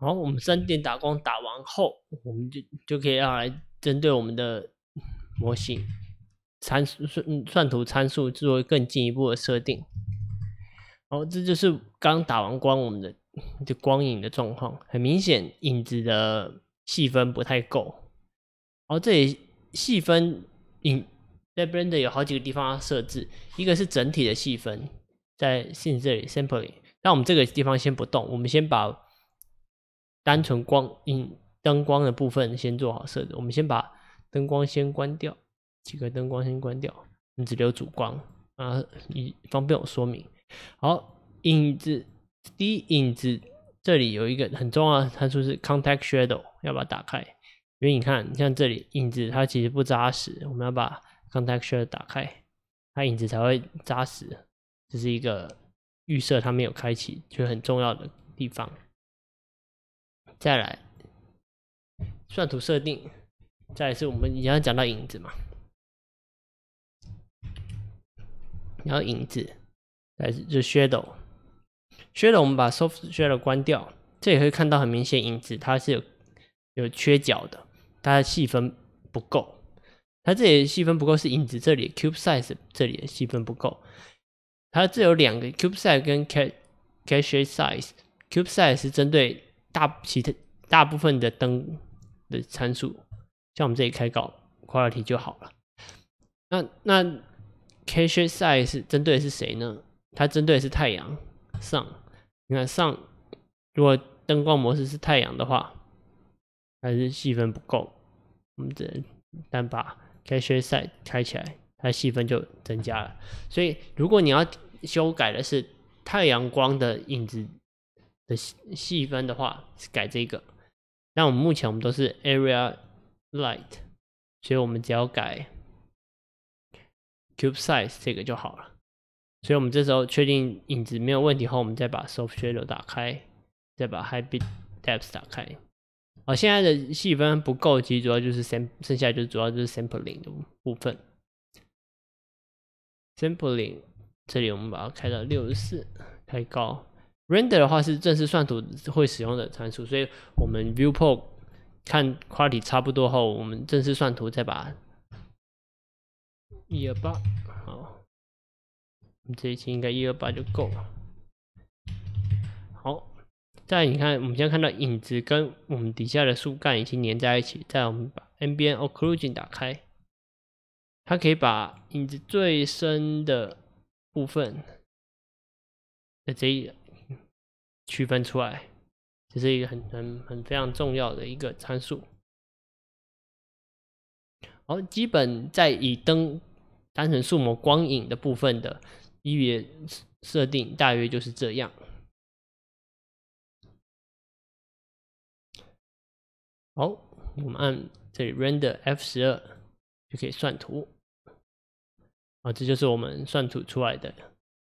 好，我们三点打光打完后，我们就就可以要来针对我们的模型参数算图参数做更进一步的设定。好，这就是刚打完光我们的的光影的状况，很明显影子的细分不太够。好，这里细分影在 Blender 有好几个地方要设置，一个是整体的细分，在这里 s a m p l y 里。那我们这个地方先不动，我们先把。单纯光影灯光的部分先做好设置。我们先把灯光先关掉，几个灯光先关掉，你只留主光啊，以方便我说明。好，影子，第一影子这里有一个很重要的参数是 c o n t a c t shadow，要把它打开，因为你看像这里影子它其实不扎实，我们要把 c o n t a c t shadow 打开，它影子才会扎实。这是一个预设它没有开启，就是很重要的地方。再来，算图设定，再来是我们也要讲到影子嘛，然后影子，来就 shadow，shadow 我们把 soft shadow 关掉，这也可以看到很明显影子，它是有有缺角的，它的细分不够，它这里细分不够是影子，这里 cube size 这里的细分不够，它这有两个 cube size 跟 cache size，cube size 是针对大其他大部分的灯的参数，像我们这里开搞 quality 就好了。那那 catch size 针对的是谁呢？它针对的是太阳上。你看上，如果灯光模式是太阳的话，还是细分不够。我们只能单把 catch size 开起来，它细分就增加了。所以如果你要修改的是太阳光的影子。的细分的话是改这个，那我们目前我们都是 area light，所以我们只要改 cube size 这个就好了。所以我们这时候确定影子没有问题后，我们再把 soft shadow 打开，再把 high bit depths 打开。啊，现在的细分不够，其实主要就是 s a m 剩下就主要就是 sampling 的部分。sampling，这里我们把它开到六十四，太高。Render 的话是正式算图会使用的参数，所以我们 Viewport 看 Quality 差不多后，我们正式算图再把一二八，好，这一期应该一二八就够了。好，再你看，我们现在看到影子跟我们底下的树干已经连在一起。再我们把 MBN Occlusion 打开，它可以把影子最深的部分，那这一。区分出来，这是一个很很很非常重要的一个参数。好，基本在以灯单纯数模光影的部分的一元设定，大约就是这样。好，我们按这里 Render F 十二就可以算图。啊，这就是我们算图出来的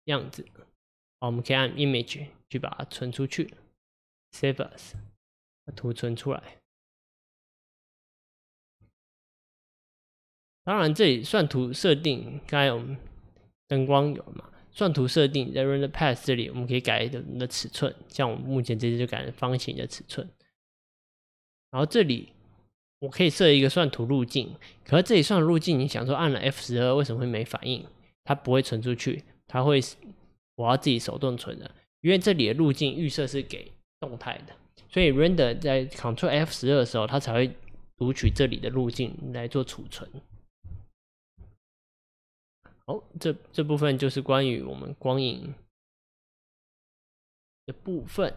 样子。好，我们可以按 Image。去把它存出去，save us，把图存出来。当然，这里算图设定，刚我有灯光有嘛？算图设定在 render pass 这里，我们可以改我们的尺寸，像我们目前这些就改成方形的尺寸。然后这里我可以设一个算图路径，可是这里算路径，你想说按了 F 十二为什么会没反应？它不会存出去，它会我要自己手动存的。因为这里的路径预设是给动态的，所以 render 在 c t r l F 十二的时候，它才会读取这里的路径来做储存。好，这这部分就是关于我们光影的部分。